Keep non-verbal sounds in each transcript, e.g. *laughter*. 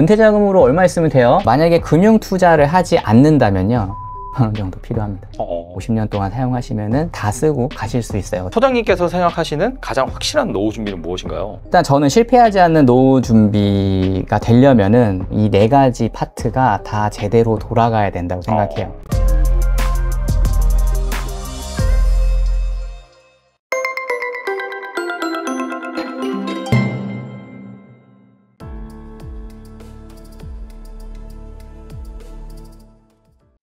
은퇴 자금으로 얼마 있으면 돼요? 만약에 금융 투자를 하지 않는다면요. *laughs* 어느 정도 필요합니다. 어... 50년 어. 동안 사용하시면다 쓰고 가실 수 있어요. 소장님께서 생각하시는 가장 확실한 노후 준비는 무엇인가요? 일단 저는 실패하지 않는 노후 준비가 되려면이 네 가지 파트가 다 제대로 돌아가야 된다고 생각해요. 어...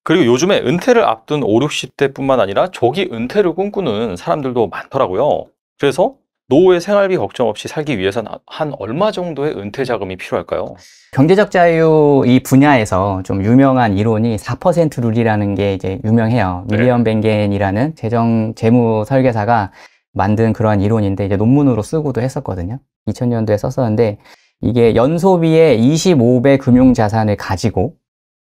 그리고 요즘에 은퇴를 앞둔 5, 60대뿐만 아니라 조기 은퇴를 꿈꾸는 사람들도 많더라고요. 그래서 노후의 생활비 걱정 없이 살기 위해서는 한 얼마 정도의 은퇴 자금이 필요할까요? 경제적 자유 이 분야에서 좀 유명한 이론이 4% 룰이라는 게 이제 유명해요. 네. 밀리언 뱅겐이라는 재정 재무 설계사가 만든 그러한 이론인데 이제 논문으로 쓰고도 했었거든요. 2000년도에 썼었는데 이게 연소비의 25배 금융 자산을 가지고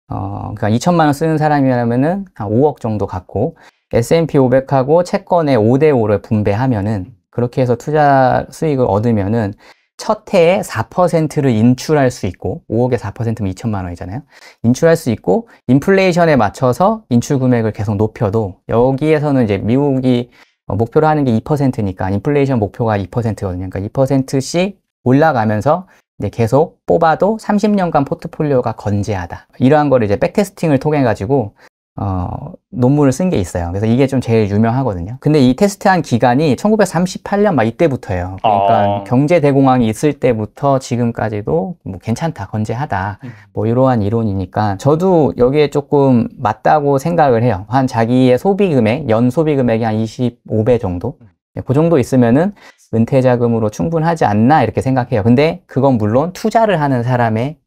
어, 그러니까 2천만 원 쓰는 사람이라면은 한 5억 정도 갖고 S&P 500하고 채권의 5대 5를 분배하면은 그렇게 해서 투자 수익을 얻으면은 첫 해에 4%를 인출할 수 있고 5억에 4%면 2천만 원이잖아요. 인출할 수 있고 인플레이션에 맞춰서 인출 금액을 계속 높여도 여기에서는 이제 미국이 목표로 하는 게 2%니까 인플레이션 목표가 2%거든요. 그러니까 2%씩 올라가면서 이 계속 뽑아도 30년간 포트폴리오가 건재하다. 이러한 거를 이제 백테스팅을 통해 가지고 어, 논문을 쓴 게 있어요. 그래서 이게 좀 제일 유명하거든요. 근데 이 테스트한 기간이 1938년 막 이때부터예요. 그러니까 어... 아. 경제대공황이 있을 때부터 지금까지도 뭐 괜찮다, 건재하다, 음. 뭐 이러한 이론이니까 저도 여기에 조금 맞다고 생각을 해요. 한 자기의 소비금액, 연 소비금액이 한 25배 정도? 음. 네, 그 정도 있으면은 은퇴 자금으로 충분하지 않나 이렇게 생각해요. 근데 그건 물론 투자를 하는 사람의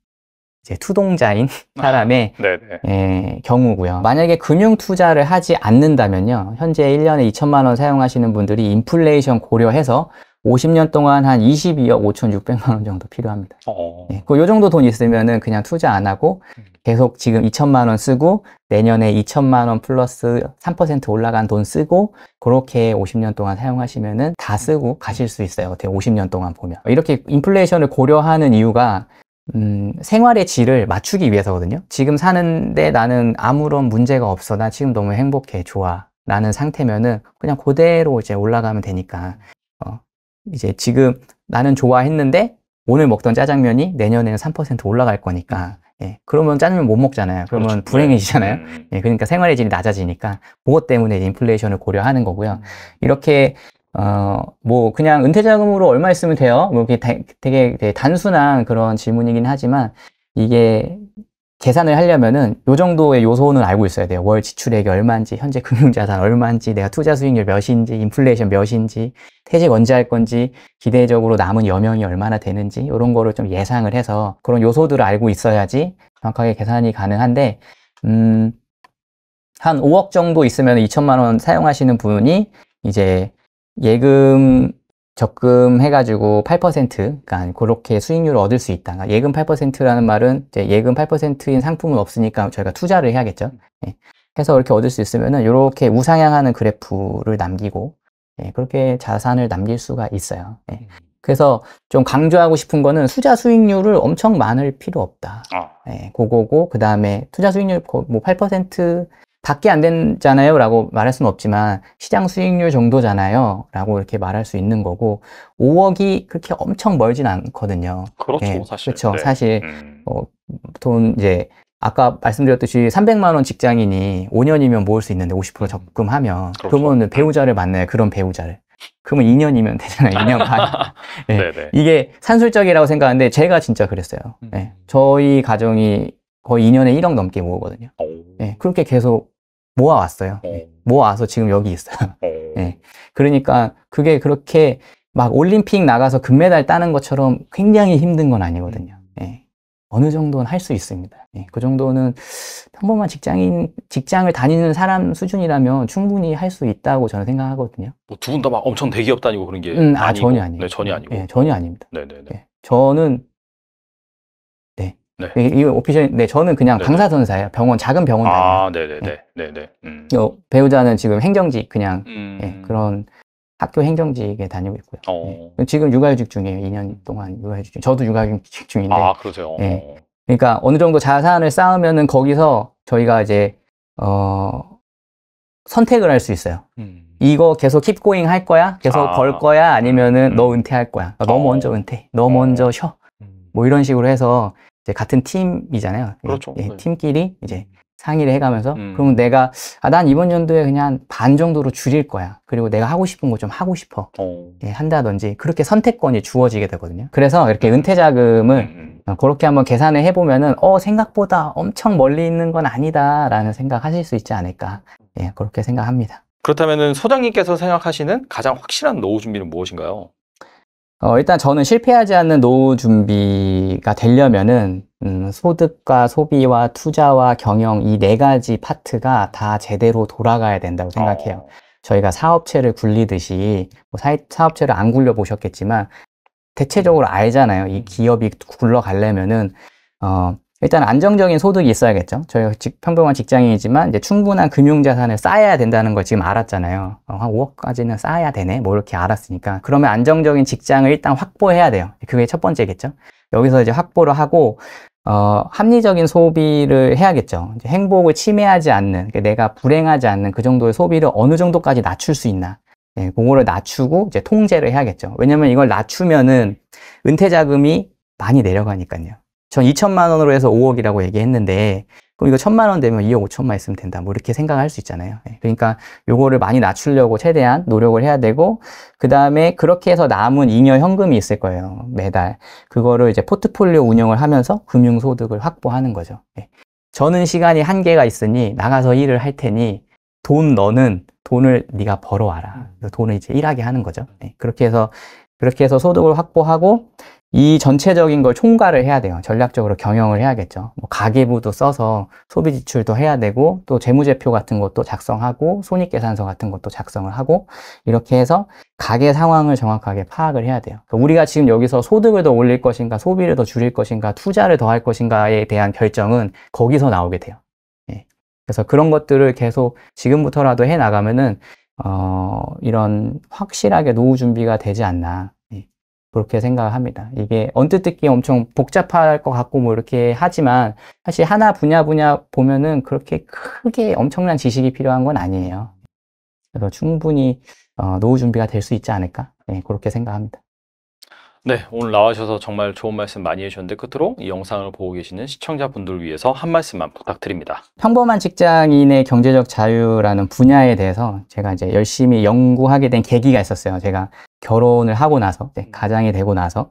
이제 투동자인 *laughs* 사람의 아, 에, 네, 네. 예, 경우고요. 만약에 금융 투자를 하지 않는다면요. 현재 1년에 2천만 원 사용하시는 분들이 인플레이션 고려해서 50년 동안 한 22억 5,600만 원 정도 필요합니다. 어. 예, 그요 정도 돈 있으면은 그냥 투자 안 하고 음. 계속 지금 2천만 원 쓰고 내년에 2천만 원 플러스 3% 올라간 돈 쓰고 그렇게 50년 동안 사용하시면은 다 쓰고 가실 수 있어요. 어떻게 50년 동안 보면 이렇게 인플레이션을 고려하는 이유가 음, 생활의 질을 맞추기 위해서거든요. 지금 사는데 나는 아무런 문제가 없어. 나 지금 너무 행복해. 좋아. 라는 상태면은 그냥 그대로 이제 올라가면 되니까 이제 지금 나는 좋아했는데 오늘 먹던 짜장면이 내년에는 3% 올라갈 거니까 예, 그러면 짜장면 못 먹잖아요. 그러면 그렇죠. 불행해지잖아요. 네. 음. 예, 그러니까 생활의 질이 낮아지니까 그것 때문에 인플레이션을 고려하는 거고요. 이렇게 어, 뭐 그냥 은퇴자금으로 얼마 있으면 돼요? 뭐 이렇게 되게, 되게 단순한 그런 질문이긴 하지만 이게 계산을 하려면은 요 정도의 요소는 알고 있어야 돼요. 월 지출액이 얼마인지, 현재 금융자산 얼마인지, 내가 투자 수익률 몇인지, 인플레이션 몇인지, 퇴직 언제 할 건지, 기대적으로 남은 여명이 얼마나 되는지 이런 거를 좀 예상을 해서 그런 요소들을 알고 있어야지 정확하게 계산이 가능한데 음, 한 5억 정도 있으면 2천만 원 사용하시는 분이 이제 예금 적금해가지고 8% 그러니까 그렇게 수익률을 얻을 수 있다. 그러니까 예금 8%라는 말은 이제 예금 8%인 상품은 없으니까 저희가 투자를 해야겠죠. 예. 해서 이렇게 얻을 수 있으면은 이렇게 우상향하는 그래프를 남기고 예, 그렇게 자산을 남길 수가 있어요. 예. 그래서 좀 강조하고 싶은 거는 투자 수익률을 엄청 많을 필요 없다. 아. 예, 그거고 그 다음에 투자 수익률 뭐8% 밖에 안 되잖아요 라고 말할 수는 없지만 시장 수익률 정도잖아요 라고 이렇게 말할 수 있는 거고 5억이 그렇게 엄청 멀진 않거든요 그렇죠 네, 사실 그렇죠 네. 사실 음. 어, 돈 이제 아까 말씀드렸듯이 300만 원 직장인이 5년이면 모을 수 있는데 50% 음. 적금하면 그렇죠. 그러면 음. 배우자를 만나요 그런 배우자를 그러면 2년이면 되잖아요 2년 반 *laughs* 네. 이게 산술적이라고 생각하는데 제가 진짜 그랬어요 네. 음. 저희 가정이 거의 2년에 1억 넘게 모으거든요 네, 그렇게 계속 모아왔어요. 네. 어. 모아와서 지금 여기 있어요. 네. *laughs* 그러니까 그게 그렇게 막 올림픽 나가서 금메달 따는 것처럼 굉장히 힘든 건 아니거든요. 네. 어느 정도는 할 수 있습니다. 예. 그 정도는 평범한 직장인, 직장을 다니는 사람 수준이라면 충분히 할 수 있다고 저는 생각하거든요. 뭐 두 분 다 막 엄청 대기업 다니고 그런 게 음, 아, 아니고. 전혀 아니에요. 네, 전혀 아니고. 네, 전혀 아닙니다. 네네네. 저는 네. 이, 오피셜, 네, 저는 그냥 네네. 강사선사예요. 네. 병원, 작은 병원 아, 네네네. 네. 네네. 네, 네, 음. 어, 배우자는 지금 행정직, 그냥, 음... 예, 그런 학교 행정직에 다니고 있고요. 어... 예. 지금 육아휴직 중이에요. 2년 동안 육아휴직 중. 저도 육아휴직 중인데. 아, 그러세요. 예. 그러니까 어느 정도 자산을 쌓으면은 거기서 저희가 이제, 어, 선택을 할 수 있어요. 음... 이거 계속 킵고잉 할 거야? 계속 아... 벌 거야? 아니면은 음. 너 은퇴할 거야? 너 어... 먼저 은퇴. 너 먼저 어. 쉬어. 음. 뭐 이런 식으로 해서 이제 같은 팀이잖아요. 예, 그렇죠. 예, 네. 팀끼리 이제 상의를 해가면서 음. 그러면 내가 아, 난 이번 연도에 그냥 반 정도로 줄일 거야. 그리고 내가 하고 싶은 거 좀 하고 싶어 어. 예, 한다든지 그렇게 선택권이 주어지게 되거든요. 그래서 이렇게 은퇴 자금을 음. 음, 음. 어, 그렇게 한번 계산을 해보면은 어 생각보다 엄청 멀리 있는 건 아니다라는 생각하실 수 있지 않을까 예, 그렇게 생각합니다. 그렇다면 소장님께서 생각하시는 가장 확실한 노후 준비는 무엇인가요? 어, 일단 저는 실패하지 않는 노후 준비가 되려면은 음, 소득과 소비와 투자와 경영 이 네 가지 파트가 다 제대로 돌아가야 된다고 생각해요. 어. 저희가 사업체를 굴리듯이 뭐 사, 사업체를 안 굴려 보셨겠지만 대체적으로 음. 알잖아요. 이 기업이 굴러가려면은 어, 일단 안정적인 소득이 있어야겠죠. 저희가 평범한 직장인이지만 이제 충분한 금융자산을 쌓아야 된다는 걸 지금 알았잖아요. 어, 한 5억까지는 쌓아야 되네. 뭐 이렇게 알았으니까. 그러면 안정적인 직장을 일단 확보해야 돼요. 그게 첫 번째겠죠. 여기서 이제 확보를 하고 어, 합리적인 소비를 해야겠죠. 행복을 침해하지 않는, 그러니까 내가 불행하지 않는 그 정도의 소비를 어느 정도까지 낮출 수 있나. 네, 그거를 낮추고 이제 통제를 해야겠죠. 왜냐면 이걸 낮추면은 은퇴 자금이 많이 내려가니까요. 전 2천만 원으로 해서 5억이라고 얘기했는데 그럼 이거 1천만 원 되면 2억 5천만 있으면 된다. 뭐 이렇게 생각할 수 있잖아요. 예. 그러니까 요거를 많이 낮추려고 최대한 노력을 해야 되고 그다음에 그렇게 해서 남은 잉여 현금이 있을 거예요. 매달. 그거를 이제 포트폴리오 운영을 하면서 금융 소득을 확보하는 거죠. 예. 저는 시간이 한계가 있으니 나가서 일을 할 테니 돈 너는 돈을 네가 벌어와라. 음. 돈을 이제 일하게 하는 거죠. 예. 그렇게 해서 그렇게 해서 소득을 확보하고 이 전체적인 걸 총괄을 해야 돼요. 전략적으로 경영을 해야겠죠. 뭐 가계부도 써서 소비 지출도 해야 되고 또 재무제표 같은 것도 작성하고 손익계산서 같은 것도 작성을 하고 이렇게 해서 가계 상황을 정확하게 파악을 해야 돼요. 그러니까 우리가 지금 여기서 소득을 더 올릴 것인가 소비를 더 줄일 것인가 투자를 더 할 것인가에 대한 결정은 거기서 나오게 돼요. 예. 그래서 그런 것들을 계속 지금부터라도 해 나가면은 어, 이런 확실하게 노후 준비가 되지 않나 그렇게 생각합니다. 이게 언뜻 듣기 엄청 복잡할 것 같고 뭐 이렇게 하지만 사실 하나 분야 분야 보면은 그렇게 크게 엄청난 지식이 필요한 건 아니에요. 그래서 충분히 어, 노후 준비가 될 수 있지 않을까 네, 그렇게 생각합니다. 네, 오늘 나와주셔서 정말 좋은 말씀 많이 해주셨는데 끝으로 이 영상을 보고 계시는 시청자분들 위해서 한 말씀만 부탁드립니다. 평범한 직장인의 경제적 자유라는 분야에 대해서 제가 이제 열심히 연구하게 된 계기가 있었어요. 제가 결혼을 하고 나서 네, 음. 가장이 되고 나서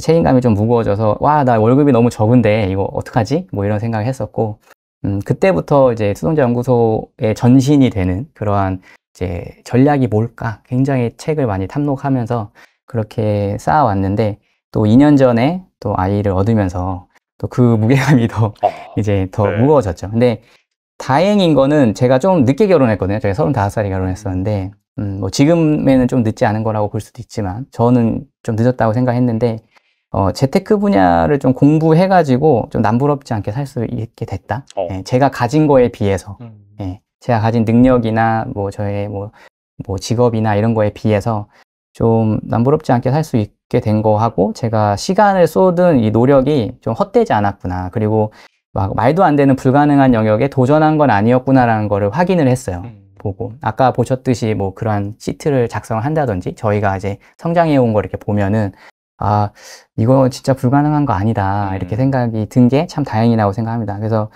책임감이 좀 무거워져서 와 나 월급이 너무 적은데 이거 어떡하지? 뭐 이런 생각을 했었고 음, 그때부터 이제 수동자 연구소의 전신이 되는 그러한 이제 전략이 뭘까 굉장히 책을 많이 탐독하면서 그렇게 쌓아왔는데 또 2년 전에 또 아이를 얻으면서 또 그 *laughs* 무게감이 더 아, 이제 더 네. 무거워졌죠. 근데 다행인 거는 제가 좀 늦게 결혼했거든요. 제가 35살에 결혼했었는데 음, 뭐 지금에는 좀 늦지 않은 거라고 볼 수도 있지만 저는 좀 늦었다고 생각했는데 어, 재테크 분야를 좀 공부해가지고 좀 남부럽지 않게 살 수 있게 됐다. 어. 예, 제가 가진 거에 비해서 음. 예, 제가 가진 능력이나 뭐 저의 뭐, 뭐 직업이나 이런 거에 비해서 좀 남부럽지 않게 살 수 있게 된 거하고 제가 시간을 쏟은 이 노력이 좀 헛되지 않았구나. 그리고 막 말도 안 되는 불가능한 영역에 도전한 건 아니었구나라는 거를 확인을 했어요. 음. 보고 아까 보셨듯이 뭐 그러한 시트를 작성한다든지 저희가 이제 성장해 온걸 이렇게 보면은 아 이거 진짜 불가능한 거 아니다 음. 이렇게 생각이 든 게 참 다행이라고 생각합니다. 그래서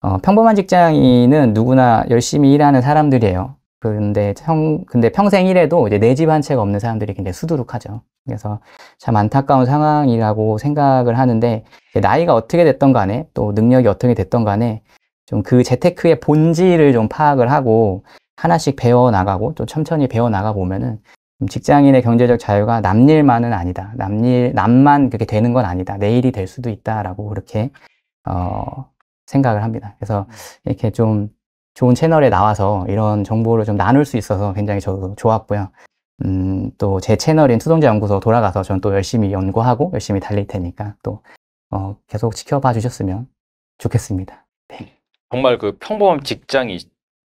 어, 평범한 직장인은 누구나 열심히 일하는 사람들이에요. 그런데 평 근데 평생 일해도 이제 내 집 한 채가 없는 사람들이 굉장히 수두룩하죠. 그래서 참 안타까운 상황이라고 생각을 하는데 나이가 어떻게 됐던 간에 또 능력이 어떻게 됐던 간에 좀 그 재테크의 본질을 좀 파악을 하고 하나씩 배워나가고 또 천천히 배워나가 보면은 음 직장인의 경제적 자유가 남일만은 아니다. 남일, 남만 그렇게 되는 건 아니다. 내일이 될 수도 있다라고 그렇게, 어, 생각을 합니다. 그래서 음. 이렇게 좀 좋은 채널에 나와서 이런 정보를 좀 나눌 수 있어서 굉장히 저도 좋았고요. 음, 또 제 채널인 투동자 연구소 돌아가서 저는 또 열심히 연구하고 열심히 달릴 테니까 또, 어, 계속 지켜봐 주셨으면 좋겠습니다. 네. 정말 그 평범한 직장이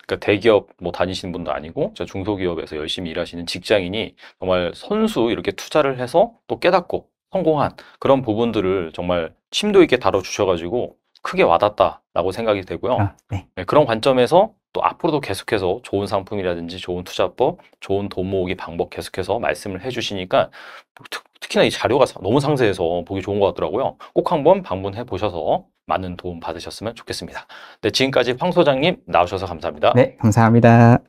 그러니까 대기업 뭐 다니시는 분도 아니고 저 중소기업에서 열심히 일하시는 직장인이 정말 선수 이렇게 투자를 해서 또 깨닫고 성공한 그런 부분들을 정말 심도 있게 다뤄주셔가지고 크게 와닿다라고 생각이 되고요. 아, 네. 네, 그런 관점에서 또 앞으로도 계속해서 좋은 상품이라든지 좋은 투자법, 좋은 돈 모으기 방법 계속해서 말씀을 해주시니까 특히나 이 자료가 너무 상세해서 보기 좋은 것 같더라고요. 꼭 한번 방문해 보셔서 많은 도움 받으셨으면 좋겠습니다. 네, 지금까지 황 소장님 나오셔서 감사합니다. 네, 감사합니다.